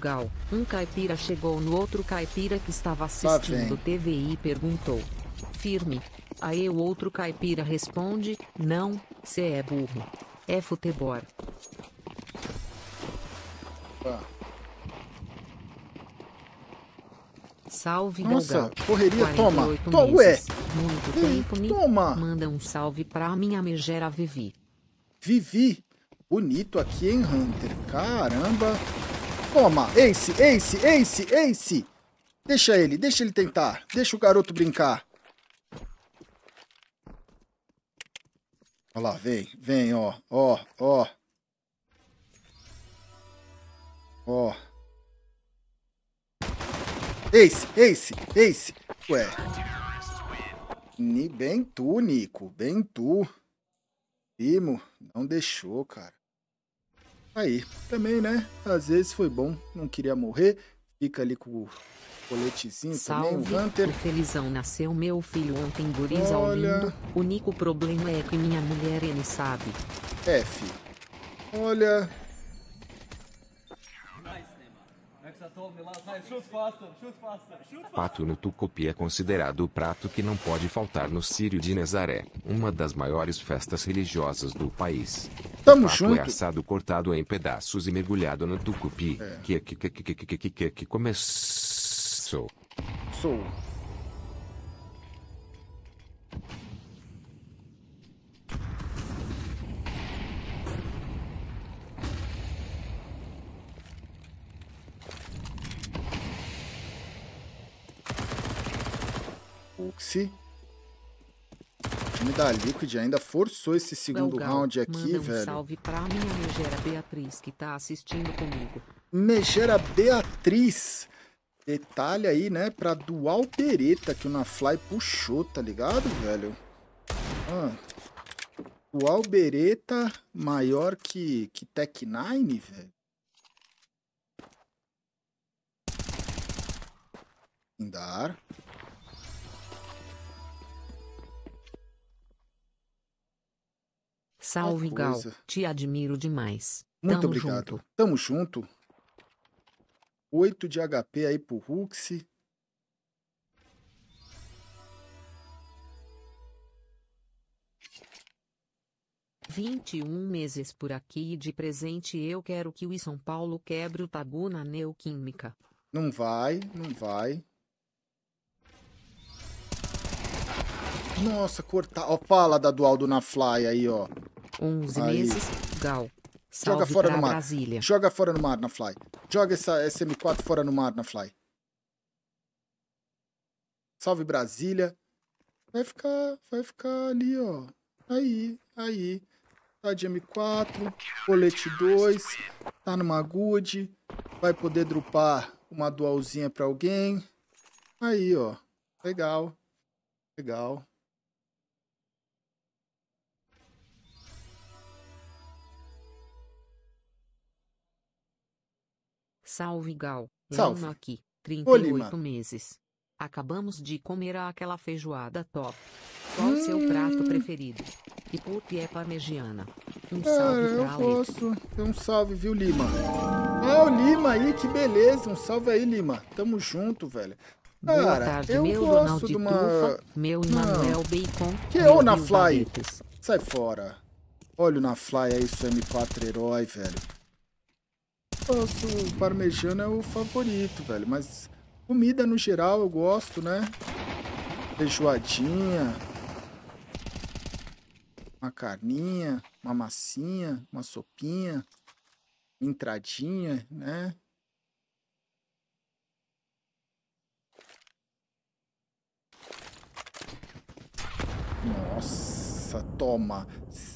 Portugal, um caipira chegou no outro caipira que estava assistindo tá TV e perguntou: Firme. Aí o outro caipira responde: Não, cê é burro. É futebol. Ah. Salve, Nossa, correria, toma. Toma, ué. Muito Ei, tempo, toma. Manda um salve pra minha megera Vivi. Vivi. Bonito aqui, hein, Hunter? Caramba. Toma, Ace, Ace, Ace, Ace. Deixa ele, deixa ele tentar. Deixa o garoto brincar. Olha lá, vem, vem, ó, ó, ó. Ó. Ace, Ace, Ace. Ué. Bem tu, Nico, bem tu. Primo, não deixou, cara. Aí, também, né? Às vezes foi bom, não queria morrer, fica ali com o coletezinho Salve, também, o Hunter. O felizão nasceu meu filho ontem, guriz Olha... Ouvindo. O único problema é que minha mulher ele sabe. F. Olha, Pato no tucupi é considerado o prato que não pode faltar no Sírio de Nazaré, uma das maiores festas religiosas do país. Tamo o pato é junto. é assado cortado em pedaços e mergulhado no tucupi, é. que, que, que, que, que, que, que, que começou. Sou. Me O time da Liquid ainda forçou esse segundo Belgal, round aqui, manda um velho. Salve pra minha Megera Beatriz que tá assistindo comigo. Megera Beatriz. Detalhe aí, né, pra dual pereta que o Nafly puxou, tá ligado, velho? Ah, dual bereta maior que, que Tech 9, velho. Dar. Salve, Gal. Te admiro demais. Muito Tamo obrigado. Junto. Tamo junto. 8 de HP aí pro Ruxi. Vinte e um meses por aqui e de presente eu quero que o São Paulo quebre o tabu na neoquímica. Não vai, não vai. Nossa, cortar. Ó, fala da dual do na fly aí, ó. 11 aí. meses, Gal. Salve Joga fora no mar. Brasília. Joga fora no mar na fly. Joga essa SM4 fora no mar na fly. Salve Brasília. Vai ficar, vai ficar ali, ó. Aí, aí. Tá de M4, colete 2, tá numa good, vai poder dropar uma dualzinha pra alguém. Aí, ó. Legal. Legal. Salve Gal, Salve. Lama aqui, 38 Olima. meses. Acabamos de comer aquela feijoada top. Qual hum. seu prato hum. preferido? E por que é parmegiana? Um ah, salve é, eu pra posso. Um salve, viu, Lima? É o Lima aí, que beleza. Um salve aí, Lima. Tamo junto, velho. Cara, Boa tarde, eu meu gosto Ronald de uma... Tufa, meu ah. Emanuel Bacon. Que eu é na Fly? Barretos. Sai fora. Olha o na Fly aí, seu M4 herói, velho o parmejano é o favorito, velho. Mas comida no geral eu gosto, né? Feijoadinha. Uma carninha, uma massinha, uma sopinha. Entradinha, né? Nossa, toma.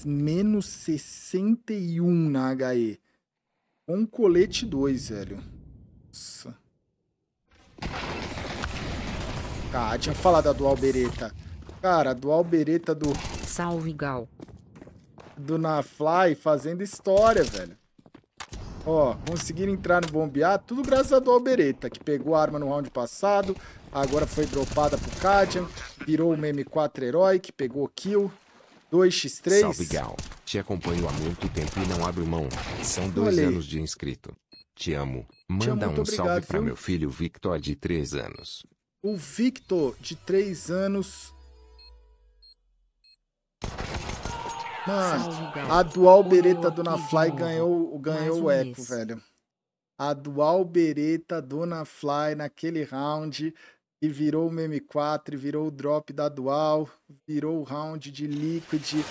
Menos 61 na HE. Um colete 2, velho. Nossa. Tá, tinha falado da dual bereta. Cara, a dual bereta do... Salve, Gal. Do Nafly fazendo história, velho. Ó, conseguiram entrar no bombear, tudo graças à dual bereta, que pegou a arma no round passado, agora foi dropada pro Cadian, virou uma M4 herói, que pegou kill, 2x3. Salve, Gal. Te acompanho há muito tempo e não abro mão. São dois anos de inscrito. Te amo. Manda amo, um obrigado, salve para meu filho Victor de três anos. O Victor de três anos. Mano, a dual bereta Dona Fly ganhou, ganhou um o eco, mês. velho. A dual bereta Dona Fly naquele round e virou o meme 4, virou o drop da dual, virou o round de Liquid.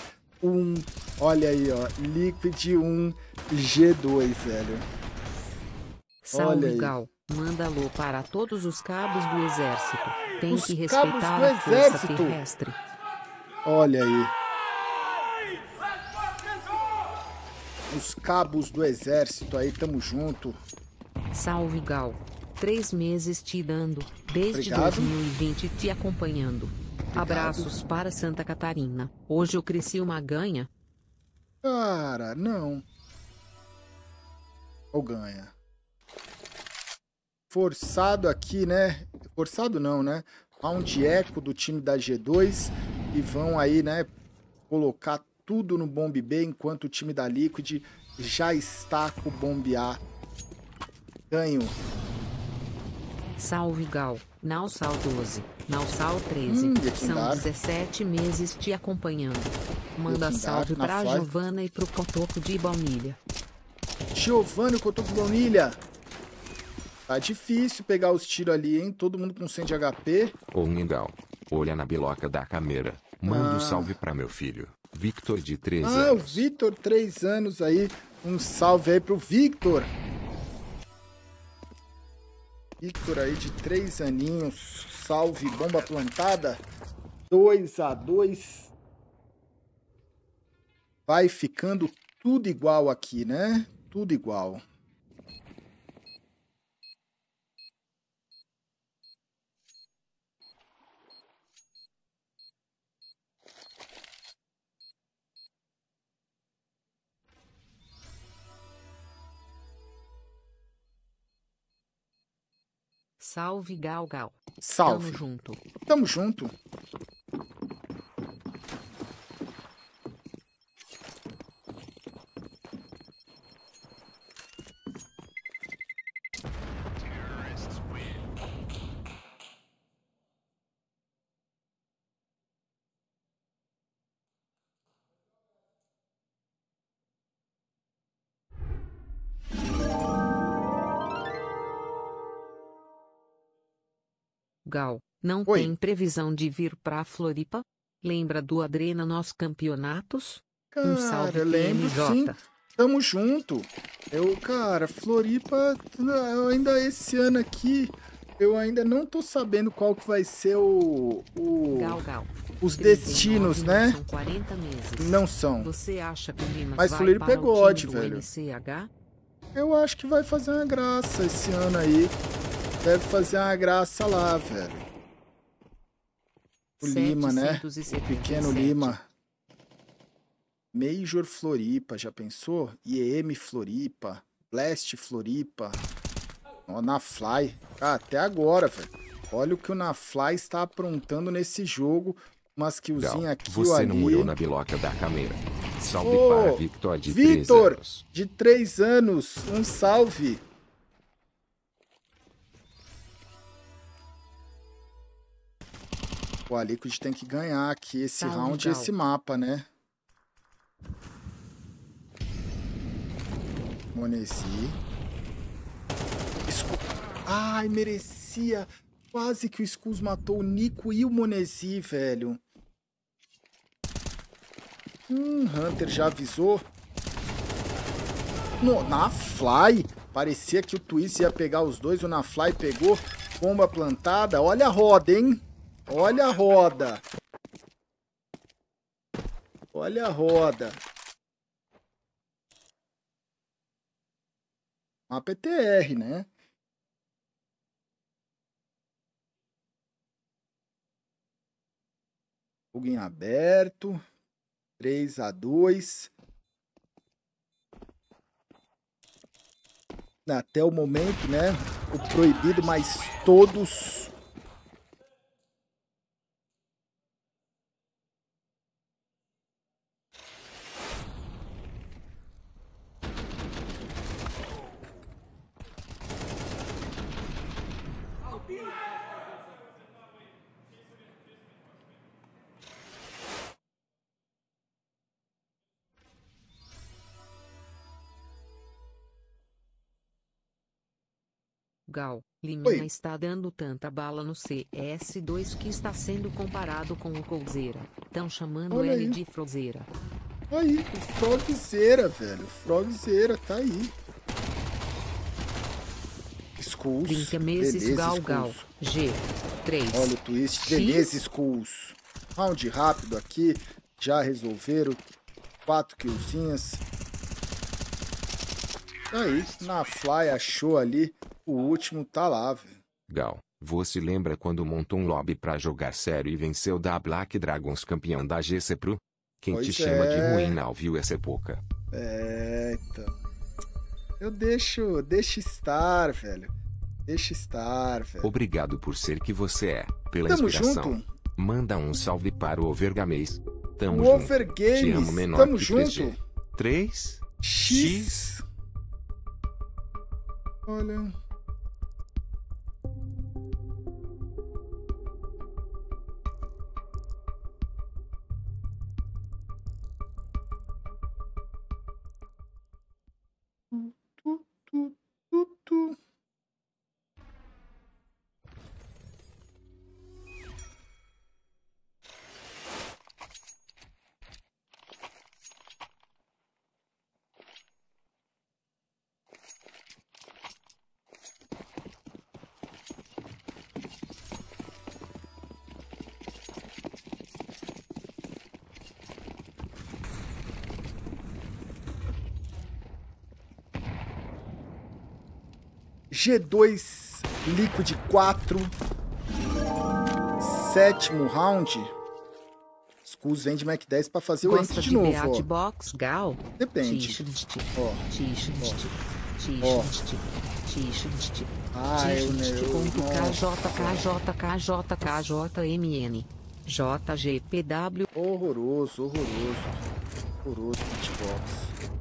1. Olha aí, ó. Liquid 1 G2, velho. Salve, Gal. Manda alô para todos os cabos do exército. Tem os que respeitar a força terrestre. Olha aí. Os cabos do exército aí, tamo junto. Salve, Gal. Três meses te dando, desde Obrigado. 2020 te acompanhando. Abraços para Santa Catarina. Hoje eu cresci uma ganha? Cara, não. Ou ganha. Forçado aqui, né? Forçado não, né? Round eco do time da G2 e vão aí, né, colocar tudo no Bomb B enquanto o time da Liquid já está com o Bomb A. Ganho. Salve, Gal. Nausal 12, Nausal 13, hum, são 17 meses te acompanhando. Manda salve pra Giovana e pro Cotoco de Baunilha. Giovana e Cotoco de Baunilha. Tá difícil pegar os tiros ali, hein? Todo mundo com 100 de HP. Ô, mingau, olha na biloca da câmera. Manda ah. um salve pra meu filho, Victor de 3 ah, anos. Ah, o Victor, 3 anos aí. Um salve aí pro Victor. Victor aí de três aninhos. Salve, bomba plantada. 2 a 2 Vai ficando tudo igual aqui, né? Tudo igual. Salve Gal Gal. Salve. Tamo junto. Tamo junto. Portugal, não Oi. tem previsão de vir a Floripa? Lembra do Adrena nos campeonatos? Cara, um salve lembro PMJ. sim. Tamo junto. Eu, cara, Floripa, eu ainda esse ano aqui, eu ainda não tô sabendo qual que vai ser o... o... Gal, gal. Os destinos, né? São 40 meses. Não são. Você acha que o Mas vai Floripa é God, velho. MCH? Eu acho que vai fazer uma graça esse ano aí deve fazer uma graça lá, velho. O Lima, né? O pequeno Lima. Major Floripa, já pensou? IEM Floripa, Blast Floripa, o Nafly. Ah, até agora, velho. Olha o que o Nafly está aprontando nesse jogo. Umas killzinhas aqui Você ali. não morreu na biloca da câmera. Salve oh, para Victor de Victor, 3 anos. de 3 anos. Um salve. Pô, a Liquid tem que ganhar aqui esse tá round e esse mapa, né? Monesi. Escu... Ai, merecia. Quase que o Skulls matou o Nico e o Monesi, velho. Hum, Hunter já avisou. No, na Fly. Parecia que o Twist ia pegar os dois. O Na Fly pegou. Bomba plantada. Olha a roda, hein? Olha a roda. Olha a roda. Uma PTR, né? Fogo em aberto. 3 a 2. Até o momento, né? O proibido, mas todos Gal, Liminha Oi. está dando tanta bala no CS2 que está sendo comparado com o Colzeira. Estão chamando Olha ele aí. de Frozeira. Aí, Frogzeira, velho. Frogzeira, tá aí. Skulls. 30 meses Beleza, Gal Gal. G3. Olha o twist. X. Beleza, Skulls. Round rápido aqui. Já resolveram. Quatro killzinhas. Aí, na fly, achou ali. O último tá lá, velho. Gal, você lembra quando montou um lobby pra jogar sério e venceu da Black Dragons campeão da GC Pro? Quem pois te chama de é. ruim não viu essa época? É, então. Eu deixo, deixo estar, velho. Deixa estar, velho. Obrigado por ser que você é, pela Tamo inspiração. Junto. Manda um salve para o Overgames. Tamo o junto. Overgames. Te amo menor Tamo junto. 3 X. X. Olha. G2 Liquid 4, sétimo round. Scus vende Mac 10 para fazer o entry de, de novo. Ó. Box, gal? Depende. Ó. Ó. Ó. Ah, eu KJKJKJKJMN. JGPW. Horroroso, horroroso. Horroroso, Pitbox.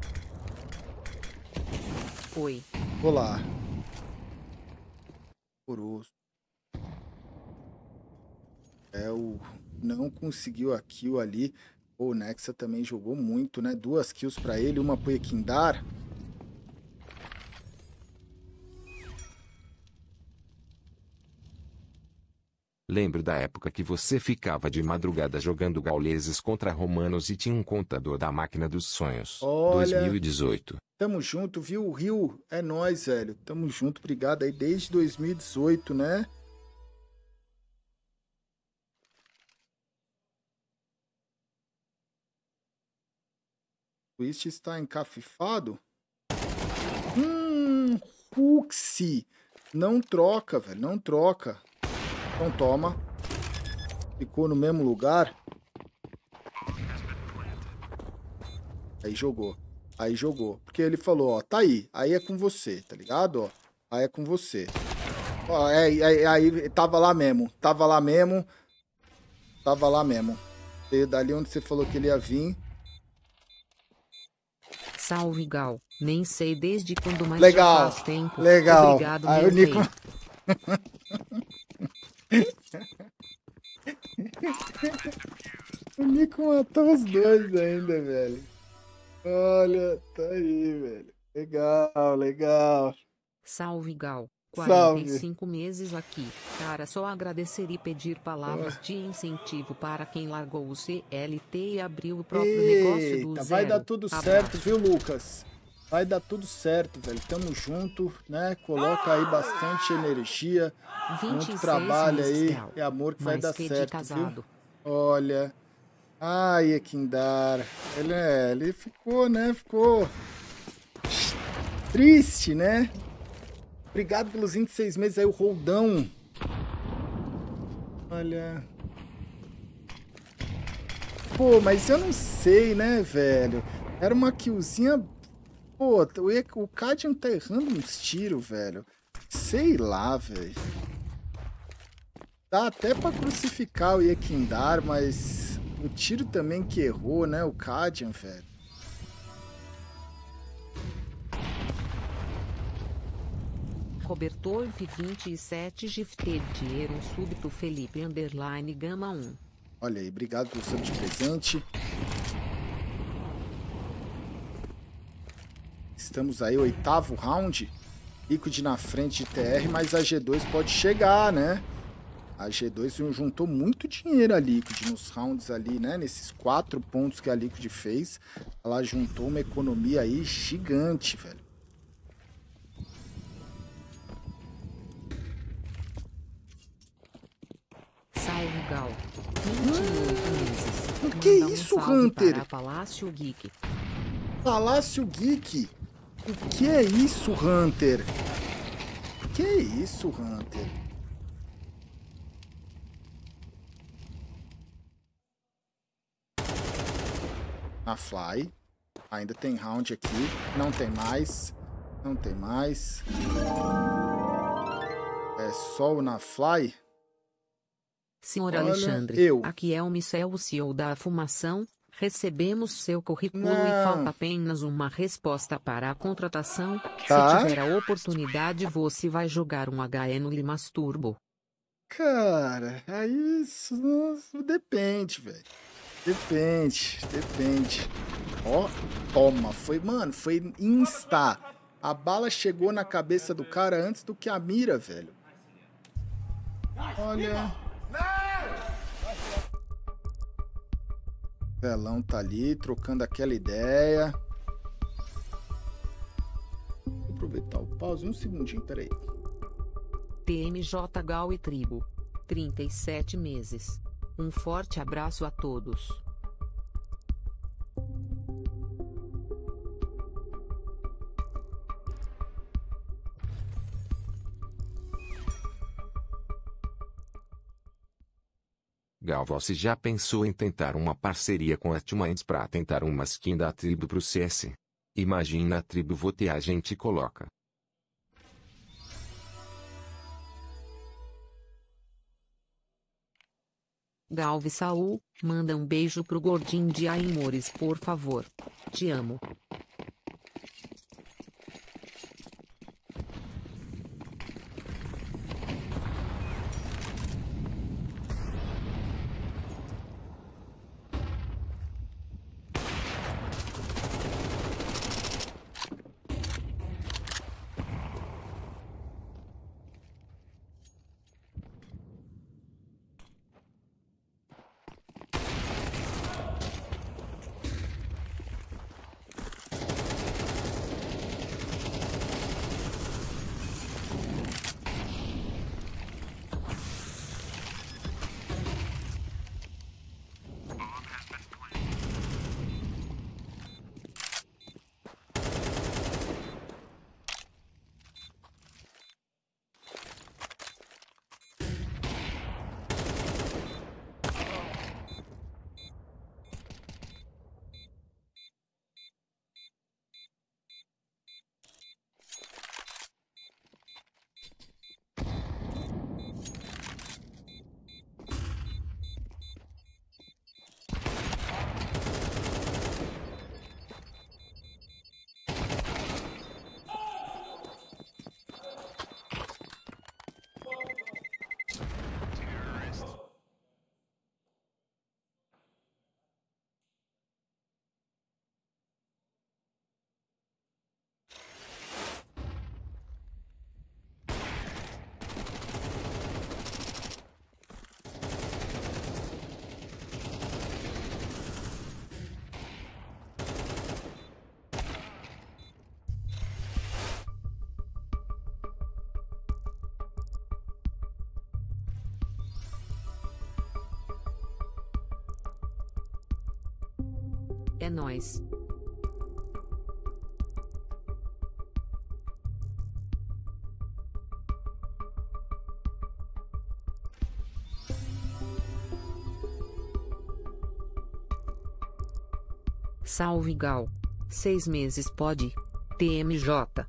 Oi. Olá. conseguiu a kill ali. o Nexa também jogou muito, né? Duas kills para ele, uma pro Ekindar. Lembro da época que você ficava de madrugada jogando gauleses contra romanos e tinha um contador da máquina dos sonhos. Olha, 2018. Tamo junto, viu? Rio, é nós, velho. Tamo junto, obrigado aí desde 2018, né? Twist está encafifado. Hum, Huxi. Não troca, velho. Não troca. Então toma. Ficou no mesmo lugar. Aí jogou. Aí jogou. Porque ele falou, ó, tá aí. Aí é com você, tá ligado? Ó, aí é com você. Ó, é, é, é aí tava lá mesmo. Tava lá mesmo. Tava lá mesmo. E dali onde você falou que ele ia vir. Salve Gal, nem sei desde quando mais Legal. faz tempo. Legal. Obrigado, Aí, o Nico... o Nico matou os dois ainda, velho. Olha, tá aí, velho. Legal, legal. Salve Gal, 45 Salve. meses aqui. Cara, só agradecer e pedir palavras ah. de incentivo para quem largou o CLT e abriu o próprio Eita, negócio do zero. Vai dar tudo Abraço. certo, viu, Lucas? Vai dar tudo certo, velho. Tamo junto, né? Coloca aí bastante energia, muito trabalho aí e é amor que vai dar que certo, viu? Olha. Ai, Ekindar. Ele, é, ele ficou, né? Ficou triste, né? Obrigado pelos 26 meses aí, o Roldão. Olha. Pô, mas eu não sei, né, velho? Era uma killzinha. Pô, o Cadian tá errando uns tiros, velho. Sei lá, velho. Dá até pra crucificar o Yekindar, mas o tiro também que errou, né? O Cadian, velho. cobertor V27 gifted dinheiro um súbito Felipe underline gama 1. Olha aí, obrigado pelo seu de presente. Estamos aí, oitavo round. Liquid na frente de TR, mas a G2 pode chegar, né? A G2 juntou muito dinheiro a Liquid nos rounds ali, né? Nesses quatro pontos que a Liquid fez, ela juntou uma economia aí gigante, velho. Saulo Gal. Hum. O que é isso, Hunter? Palácio Geek. Palácio Geek? O que é isso, Hunter? O que é isso, Hunter? Na Fly. Ainda tem round aqui. Não tem mais. Não tem mais. É só o na Fly? Senhor Alexandre, eu. aqui é o Michel, o CEO da Fumação. Recebemos seu currículo Não. e falta apenas uma resposta para a contratação. Tá. Se tiver a oportunidade, você vai jogar um HE no Limas Turbo. Cara, aí é isso depende, velho. Depende, depende. Ó, toma, foi, mano, foi insta. A bala chegou na cabeça do cara antes do que a mira, velho. Olha. Velão tá ali trocando aquela ideia. Vou aproveitar o pause um segundinho, peraí. TMJ Gal e Tribo. 37 meses. Um forte abraço a todos. Galvossi já pensou em tentar uma parceria com Atmães para tentar uma skin da tribo pro CS. Imagina a tribo votear a gente coloca. Galve Saul, manda um beijo pro gordinho de Aimores por favor. Te amo. É nós. Salve Gal. Seis meses pode. TMJ.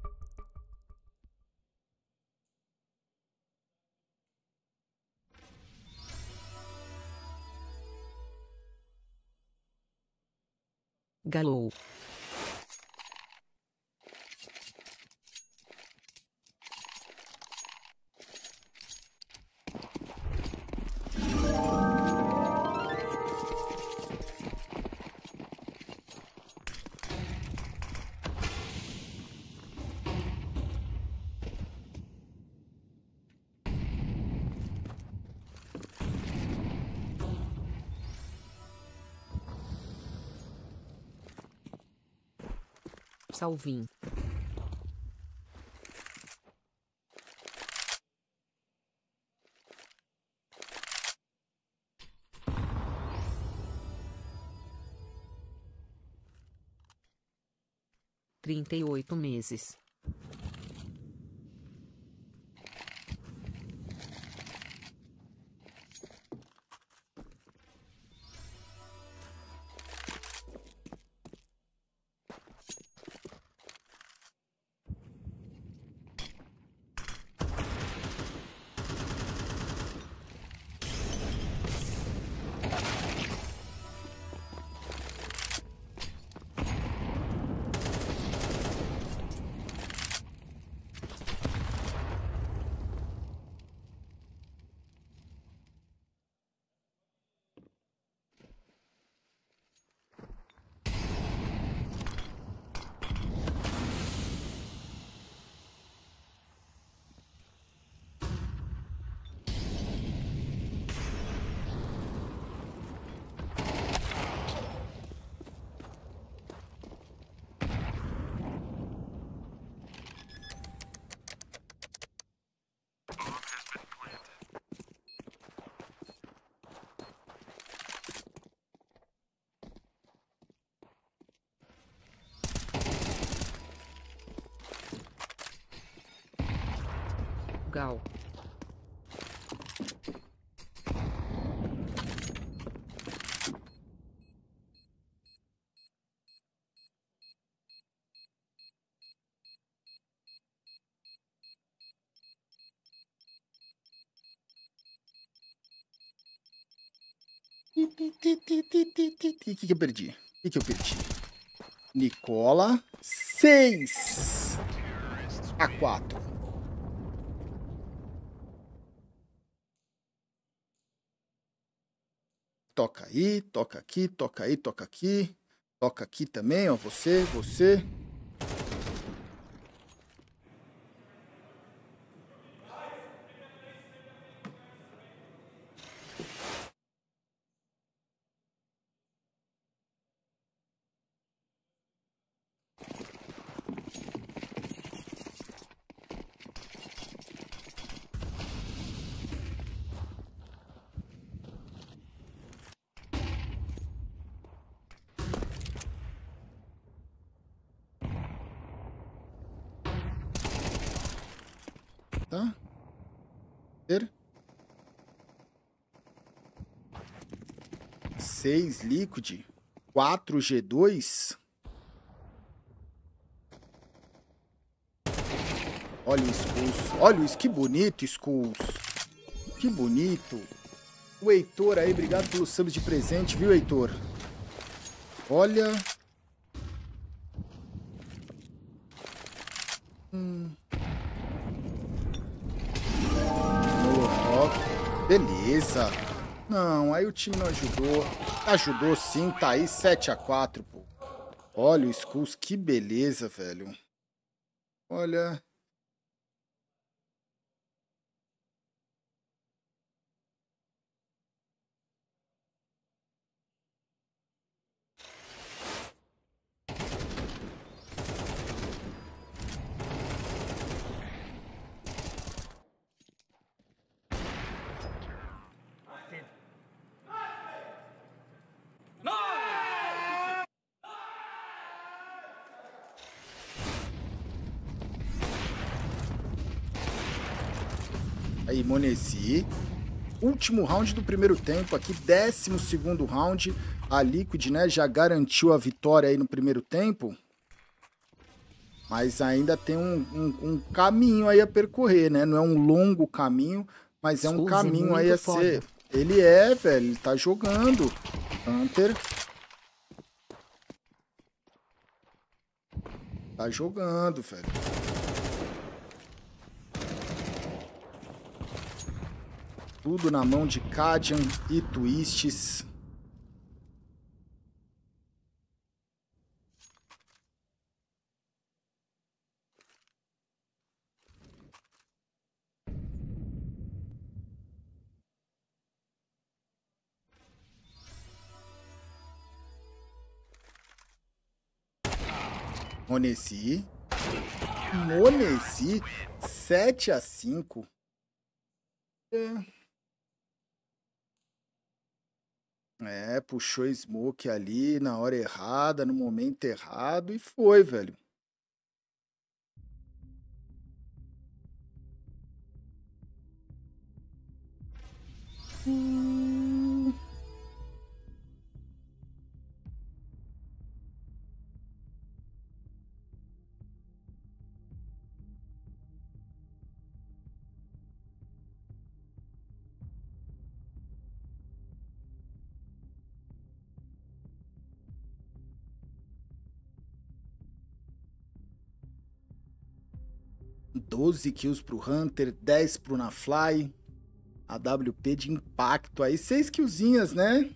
Salvim. Trinta e oito meses. O que, que eu perdi? O que, que eu perdi? Nicola. 6 a 4. Toca aí, toca aqui, toca aí, toca aqui. Toca aqui também, ó. Você, você. 6 Liquid, 4 G2. Olha o Skulls. Olha o que bonito, Skulls. Que bonito. O Heitor aí, obrigado pelo sub de presente, viu, Heitor? Olha. Hum. Beleza. Não, aí o time não ajudou. Ajudou sim, tá aí 7x4, pô. Olha o Skulls, que beleza, velho. Olha, Monesi. Último round do primeiro tempo aqui, décimo segundo round. A Liquid, né, já garantiu a vitória aí no primeiro tempo. Mas ainda tem um, um, um caminho aí a percorrer, né? Não é um longo caminho, mas é um Suzy, caminho aí a foda. ser... Ele é, velho, ele tá jogando. Hunter Tá jogando, velho. Tudo na mão de Kadian e Twists. Monesi. Monesi. 7 a 5. É. É, puxou smoke ali na hora errada, no momento errado e foi, velho. Hum. 12 kills pro Hunter, 10 pro Nafly. AWP de impacto aí, 6 killzinhas, né?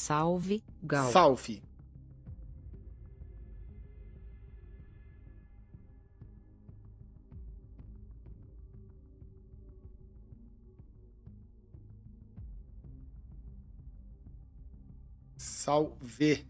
Salve, Gal. Salve. Salve.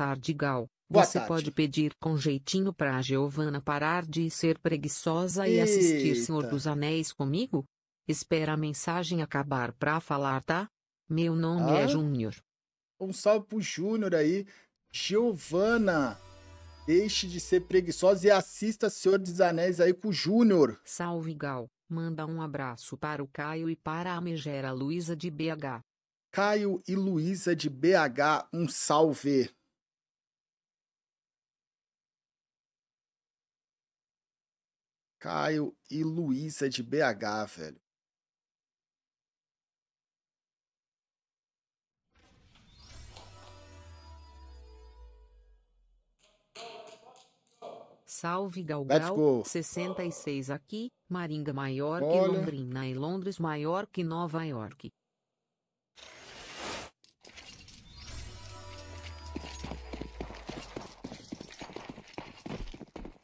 tarde, Gal. Boa Você tarde. pode pedir com jeitinho pra Giovana parar de ser preguiçosa Eita. e assistir Senhor dos Anéis comigo? Espera a mensagem acabar pra falar, tá? Meu nome é ah? é Júnior. Um salve pro Júnior aí. Giovana, deixe de ser preguiçosa e assista Senhor dos Anéis aí com o Júnior. Salve, Gal. Manda um abraço para o Caio e para a megera Luísa de BH. Caio e Luísa de BH, um salve. Caio e Luísa de BH, velho. Salve Galgal, 66 aqui, Maringa maior que Londrina e Londres maior que Nova York.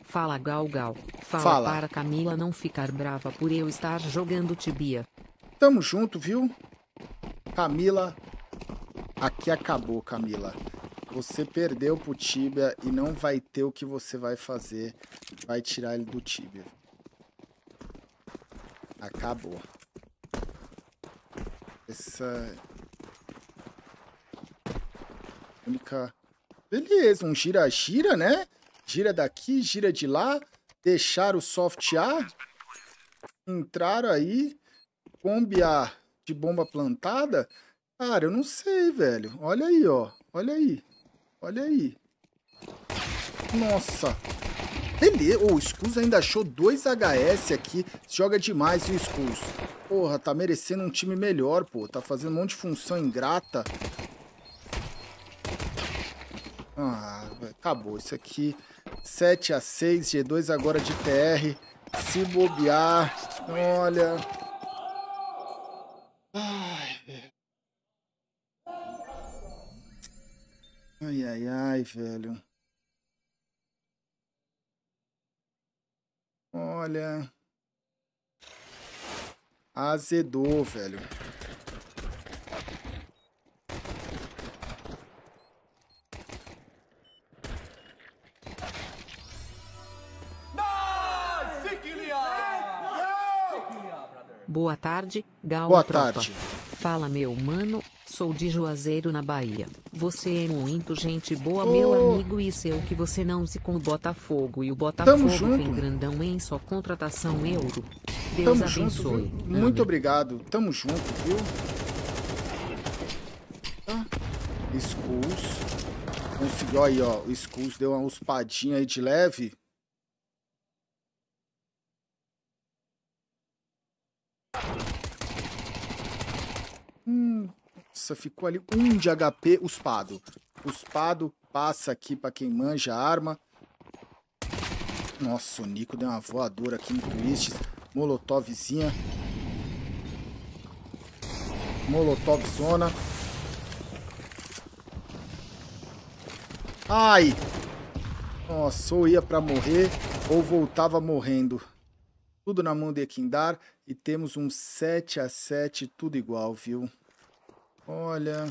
Fala Galgal. Fala, Fala, para Camila não ficar brava por eu estar jogando tibia. Tamo junto, viu? Camila, aqui acabou, Camila. Você perdeu pro Tibia e não vai ter o que você vai fazer. Vai tirar ele do Tibia. Acabou. Essa... Única... Beleza, um gira-gira, né? Gira daqui, gira de lá deixar o soft A, entrar aí, combi A de bomba plantada, cara, eu não sei, velho. Olha aí, ó. Olha aí. Olha aí. Nossa. Beleza. Oh, o Skulls ainda achou dois HS aqui. Joga demais o Skulls. Porra, tá merecendo um time melhor, pô. Tá fazendo um monte de função ingrata. Ah, acabou. Isso aqui 7 a 6 G2 agora de TR. Se bobear. Olha. Ai, velho. Ai, ai, ai, velho. Olha. Azedou, velho. Boa tarde, Gal. Boa tropa. tarde. Fala, meu mano. Sou de Juazeiro, na Bahia. Você é muito gente boa, oh. meu amigo, e sei que você não se com o Botafogo. E o Botafogo vem grandão em sua contratação euro. Deus Tamo abençoe. Junto, muito obrigado. Tamo junto, viu? Ah, Skulls. Conseguiu aí, ó. escus Skulls deu uma uspadinha aí de leve. Nossa, ficou ali um de HP uspado. Uspado, passa aqui pra quem manja a arma. Nossa, o Nico deu uma voadora aqui no Twists. Molotovzinha. Molotov zona. Ai! Nossa, ou ia pra morrer ou voltava morrendo. Tudo na mão de Equindar e temos um 7 a 7 tudo igual, viu? Olha,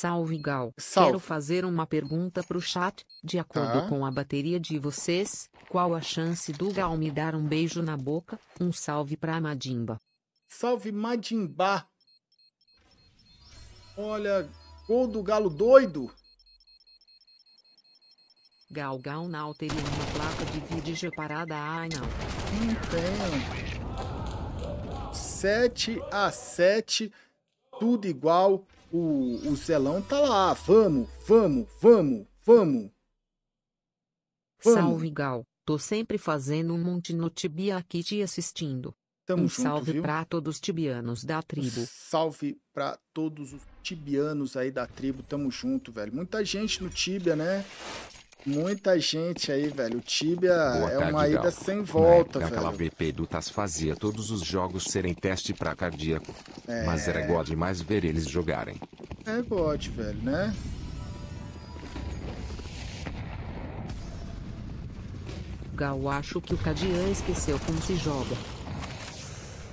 Salve Gal. Salve. Quero fazer uma pergunta pro chat. De acordo tá. com a bateria de vocês, qual a chance do Gal me dar um beijo na boca? Um salve pra Madimba. Salve Madimba. Olha, gol do Galo doido. Gal Gal não teria uma placa de vídeo parada ai não. Então. 7 a 7, tudo igual o, o Celão tá lá, vamos, vamos, vamos, vamos. Salve Gal, tô sempre fazendo um monte no Tibia aqui te assistindo. Tamo um junto, salve viu? pra todos os tibianos da tribo. salve pra todos os tibianos aí da tribo, tamo junto, velho. Muita gente no Tibia, né? muita gente aí, velho. O Tibia Boa é tarde, uma ida Gal. sem né? volta, Na época, velho. Aquela BP do TAS fazia todos os jogos serem teste pra cardíaco. É... Mas era God demais ver eles jogarem. É God, velho, né? Gal, acho que o Cadian esqueceu como se joga.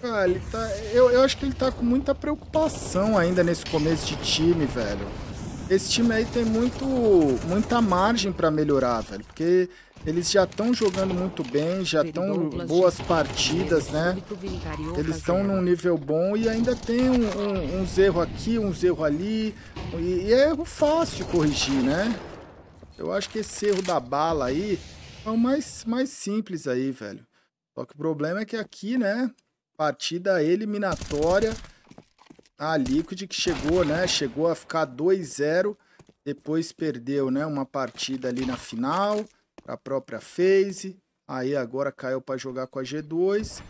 Ah, ele tá. Eu, eu acho que ele tá com muita preocupação ainda nesse começo de time, velho esse time aí tem muito, muita margem para melhorar, velho, porque eles já estão jogando muito bem, já estão boas partidas, né? Eles estão num nível bom e ainda tem um, um, uns erros aqui, uns erros ali, e, e é erro fácil de corrigir, né? Eu acho que esse erro da bala aí é o mais, mais simples aí, velho. Só que o problema é que aqui, né, partida eliminatória... Tá a Liquid que chegou, né? Chegou a ficar 2-0, depois perdeu, né? Uma partida ali na final, a própria Phase. Aí agora caiu para jogar com a G2.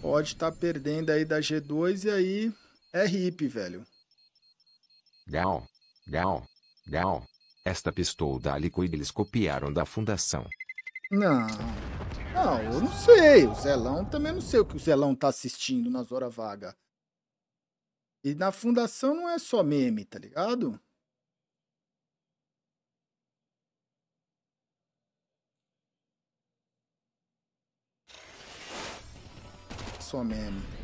Pode estar tá perdendo aí da G2 e aí é hip, velho. Gal, gal, gal. Esta pistola da Liquid eles copiaram da fundação. Não. Não, eu não sei. O Zelão também não sei o que o Zelão tá assistindo nas horas vagas. E na fundação não é só meme, tá ligado? Só meme.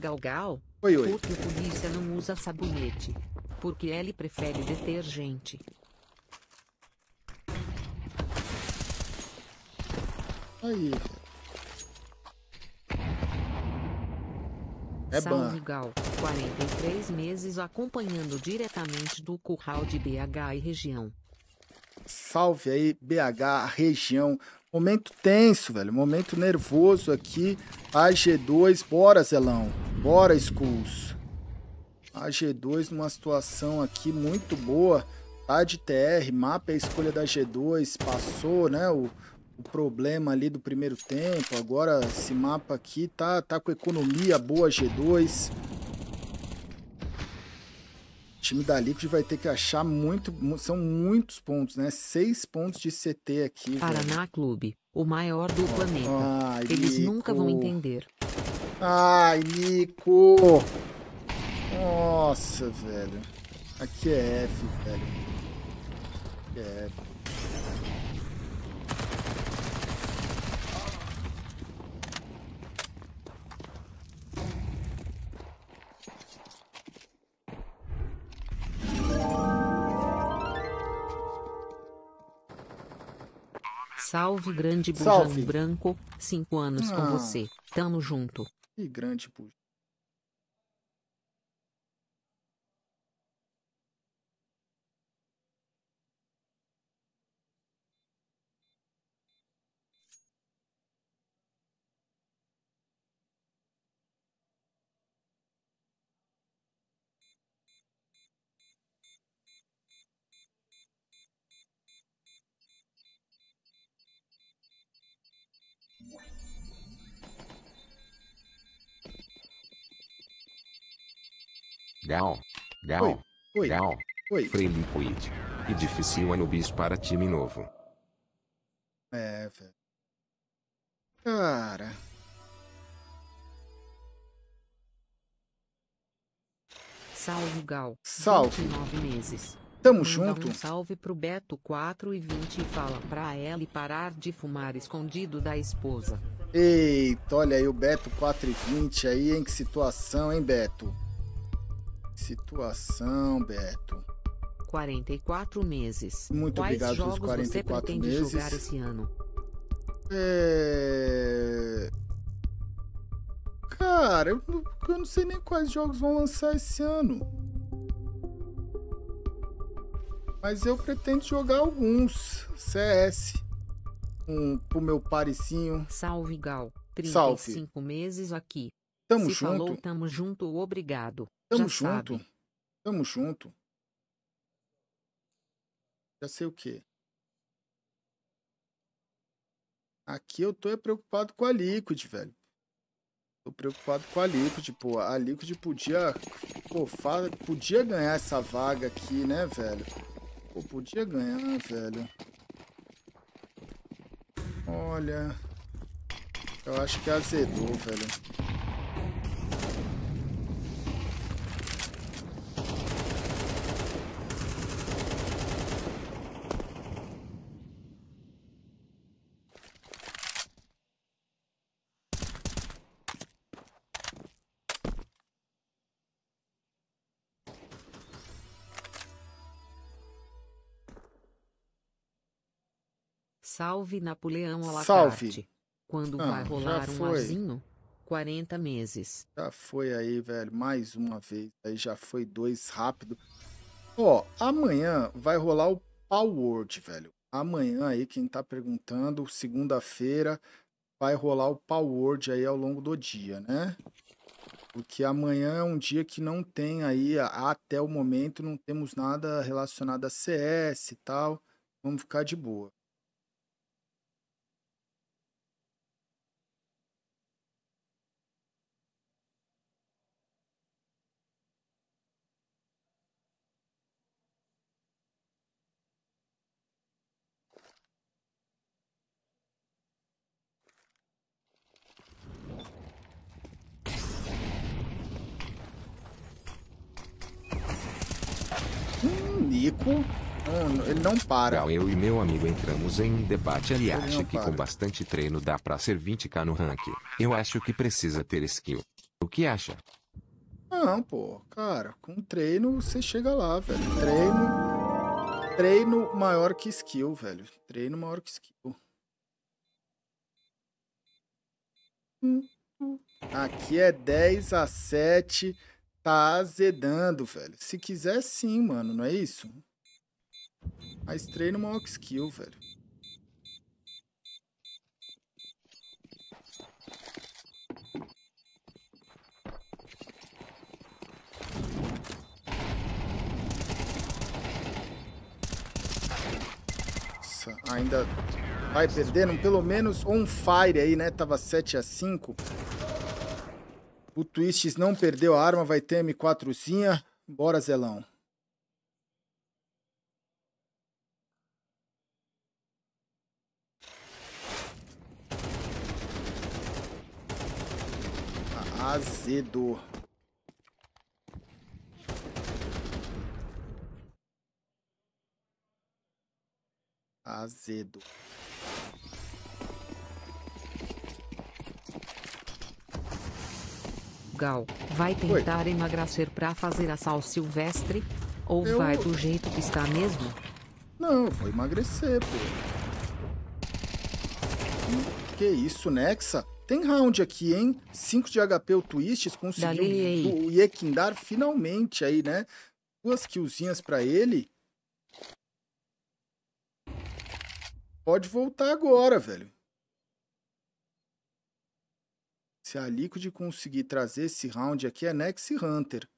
Galgal. Oi, oi. Outro polícia não usa sabonete. Porque ele prefere detergente. Aí. É Salve Gal, 43 meses acompanhando diretamente do curral de BH e região. Salve aí, BH, região. Momento tenso, velho. Momento nervoso aqui. a g 2 bora, Zelão. Bora, Skulls. g 2 numa situação aqui muito boa. Tá de TR, mapa é a escolha da G2. Passou, né, o, o, problema ali do primeiro tempo. Agora esse mapa aqui tá, tá com economia boa, G2. O time da Liquid vai ter que achar muito. São muitos pontos, né? Seis pontos de CT aqui. Paraná velho. Clube, o maior do oh. planeta. Ai, Eles Nico. nunca vão entender. Ai, Nico! Nossa, velho. Aqui é F, velho. Aqui é F. Salve grande bujão Salve. branco, Cinco anos com ah. você. Tamo junto. E grande, puxa. Gal. Gal. Oi. Gal. Oi. Free Liquid. E difícil Anubis para time novo. É, velho. Cara. Salve, Gal. Salve. 29 meses. Tamo Manda junto. Um salve pro Beto 4 e 20 e fala pra ela parar de fumar escondido da esposa. Eita, olha aí o Beto 4 e 20 aí, em que situação, hein, Beto? Situação, Beto. 44 meses. Muito Quais obrigado jogos pelos 44 você pretende meses. jogar esse ano? É... Cara, eu, eu não sei nem quais jogos vão lançar esse ano. Mas eu pretendo jogar alguns. CS. Um, pro meu parecinho. Salve, Gal. 35 Salve. meses aqui. Tamo Se junto. falou, tamo junto, obrigado. Tamo Já junto. sabe. Tamo junto. Já sei o quê. Aqui eu tô é preocupado com a Liquid, velho. Tô preocupado com a Liquid, pô. A Liquid podia. Pô, podia ganhar essa vaga aqui, né, velho? Pô, podia ganhar, velho. Olha. Eu acho que azedou, velho. Salve Napoleão Alacarte. Salve. Quando ah, vai rolar um arzinho? 40 meses. Já foi aí, velho, mais uma vez. Aí já foi dois rápido. Ó, amanhã vai rolar o Power Word, velho. Amanhã aí, quem tá perguntando, segunda-feira, vai rolar o Power Word aí ao longo do dia, né? Porque amanhã é um dia que não tem aí, até o momento, não temos nada relacionado a CS e tal. Vamos ficar de boa. Nico. Ah, ele não para. Eu e meu amigo entramos em um debate. Ele, ele acha que para. com bastante treino dá pra ser 20k no rank. Eu acho que precisa ter skill. O que acha? Não, pô, cara, com treino você chega lá, velho. Treino. Treino maior que skill, velho. Treino maior que skill. Hum, hum. Aqui é 10 a 7. Tá azedando, velho. Se quiser, sim, mano. Não é isso? Mas ah, treina uma Ox Kill, velho. Nossa, ainda vai perdendo pelo menos on fire aí, né? Tava 7 a 5. O Twists não perdeu a arma, vai ter M4zinha. Bora, Zelão. Azedo. Azedo. Portugal, vai tentar Oi. emagrecer para fazer a sal silvestre? Ou Eu... vai do jeito que está mesmo? Não, vou emagrecer, pô. Que isso, Nexa? Tem round aqui, hein? 5 de HP o Twists conseguiu o Yekindar finalmente aí, né? Duas killzinhas pra ele. Pode voltar agora, velho. Se a Liquid conseguir trazer esse round aqui, é Nex Hunter.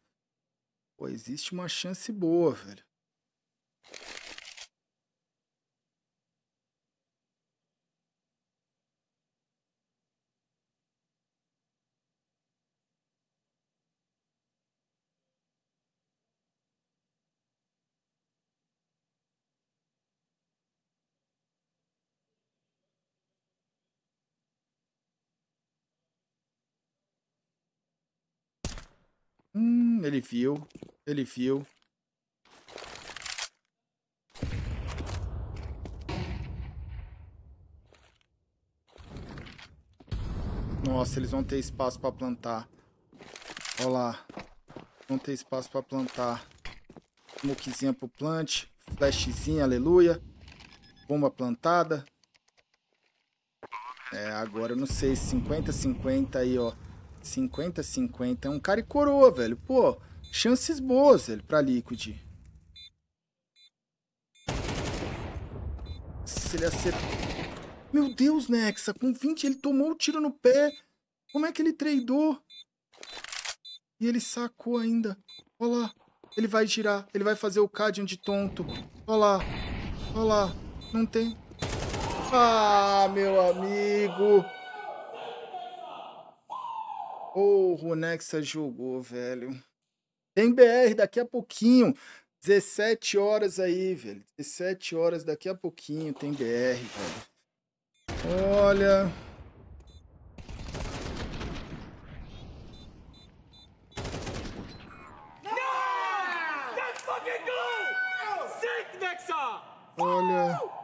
Pô, existe uma chance boa, velho. ele viu. Ele viu. Nossa, eles vão ter espaço para plantar. Olha lá. Vão ter espaço para plantar. Smokezinha pro plant. Flashzinha, aleluia. Bomba plantada. É, agora eu não sei. 50-50 aí, ó. 50-50. É um cara e coroa, velho. Pô, chances boas, velho, pra Liquid. Se ele acertar... Meu Deus, Nexa, com 20 ele tomou o um tiro no pé. Como é que ele tradou? E ele sacou ainda. Olha lá. Ele vai girar. Ele vai fazer o Cadion de tonto. Olha lá. Olha lá. Não tem... Ah, meu amigo. Ô, oh, Nexa jogou, velho. Tem BR daqui a pouquinho. 17 horas aí, velho. 17 horas daqui a pouquinho tem BR, velho. Olha. Olha.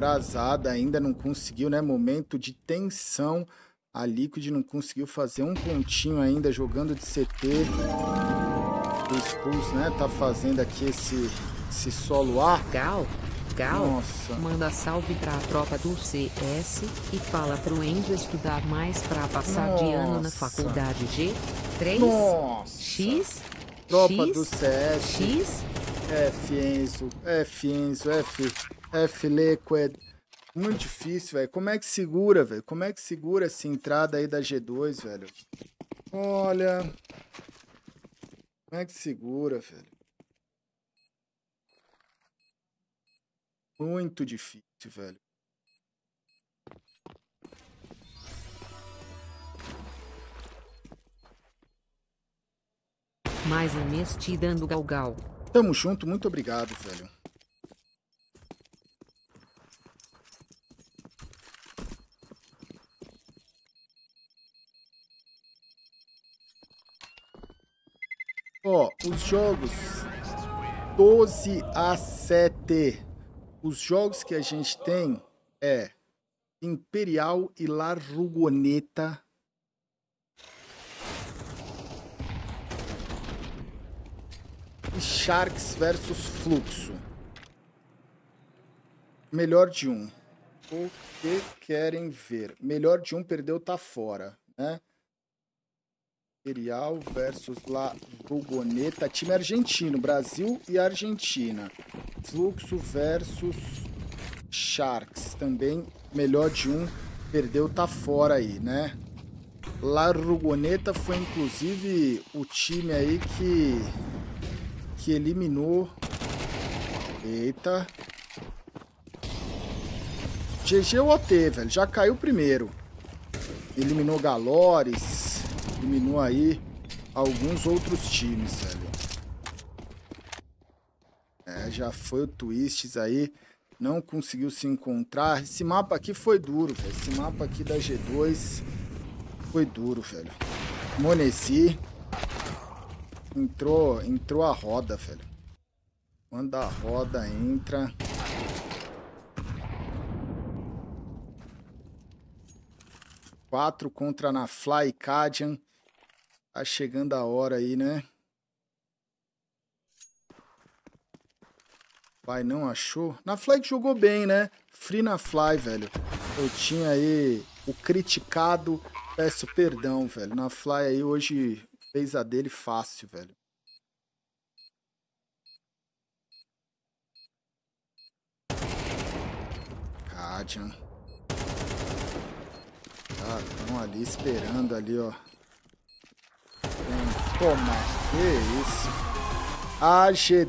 abrasada ainda, não conseguiu, né? Momento de tensão. A Liquid não conseguiu fazer um pontinho ainda jogando de CT. O Skulls, né? Tá fazendo aqui esse, esse solo A. Gal, Gal, Nossa. manda salve pra tropa do CS e fala pro Enzo estudar mais pra passar Nossa. de ano na faculdade G3 Nossa. X tropa X, do CS. X, F, Enzo, F, Enzo, F, F, Liquid. Muito difícil, velho. Como é que segura, velho? Como é que segura essa entrada aí da G2, velho? Olha. Como é que segura, velho? Muito difícil, velho. Mais um mês dando galgal. -gal. Tamo junto, muito obrigado, velho. Ó, os jogos 12 a 7. Os jogos que a gente tem é Imperial e La Rugoneta Sharks versus Fluxo. Melhor de um. O que querem ver? Melhor de um perdeu, tá fora, né? Imperial versus La time argentino, Brasil e Argentina. Fluxo versus Sharks, também melhor de um, perdeu, tá fora aí, né? La Rugoneta foi inclusive o time aí que que eliminou... Eita. GG ou OT, velho. Já caiu primeiro. Eliminou Galores. Eliminou aí alguns outros times, velho. É, já foi o Twists aí. Não conseguiu se encontrar. Esse mapa aqui foi duro, velho. Esse mapa aqui da G2 foi duro, velho. Monesi entrou, entrou a roda, velho. Quando a roda entra... Quatro contra na Fly Cadian. Tá chegando a hora aí, né? Pai, não achou? Na Fly jogou bem, né? Free na Fly, velho. Eu tinha aí o criticado. Peço perdão, velho. Na Fly aí hoje fez a dele fácil, velho. Radian. Ah, tá, tão ali esperando ali, ó. Toma, que isso. AG...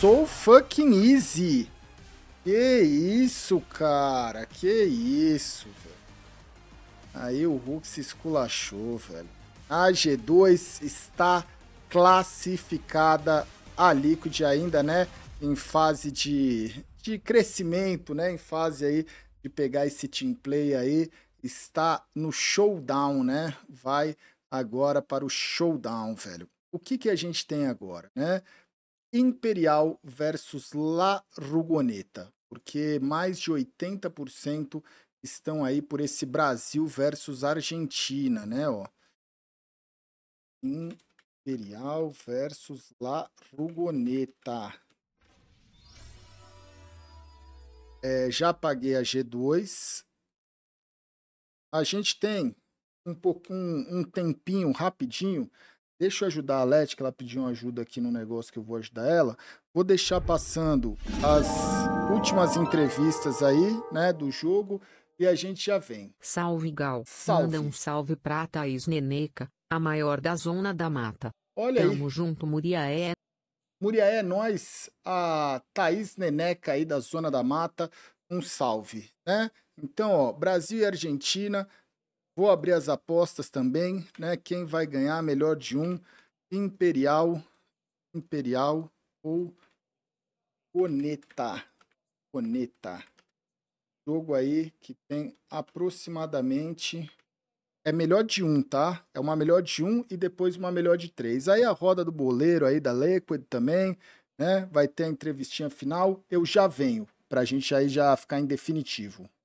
So fucking easy. Que isso, cara. Que isso, velho. Aí o Hulk se esculachou, velho. A G2 está classificada. A Liquid ainda, né? Em fase de, de crescimento, né? Em fase aí de pegar esse team play aí. Está no showdown, né? Vai agora para o showdown, velho. O que, que a gente tem agora, né? Imperial versus La Rugoneta, porque mais de 80% estão aí por esse Brasil versus Argentina, né, ó. Imperial versus La Rugoneta. É, já paguei a G2. A gente tem um pouco um, um tempinho rapidinho. Deixa eu ajudar a Leti, que ela pediu ajuda aqui no negócio que eu vou ajudar ela. Vou deixar passando as últimas entrevistas aí, né, do jogo e a gente já vem. Salve Gal. Salve. Manda um salve pra Thaís Neneca, a maior da zona da mata. Olha Tamo aí. Tamo junto, Muriaé. Muriaé, é nós, a Thaís Neneca aí da zona da mata, um salve, né? Então, ó, Brasil e Argentina, vou abrir as apostas também, né? Quem vai ganhar, melhor de um, Imperial, Imperial ou Coneta. Coneta jogo aí que tem aproximadamente. É melhor de um, tá? É uma melhor de um e depois uma melhor de três. Aí a roda do boleiro aí da Liquid também, né? Vai ter a entrevistinha final. Eu já venho, pra gente aí já ficar em definitivo.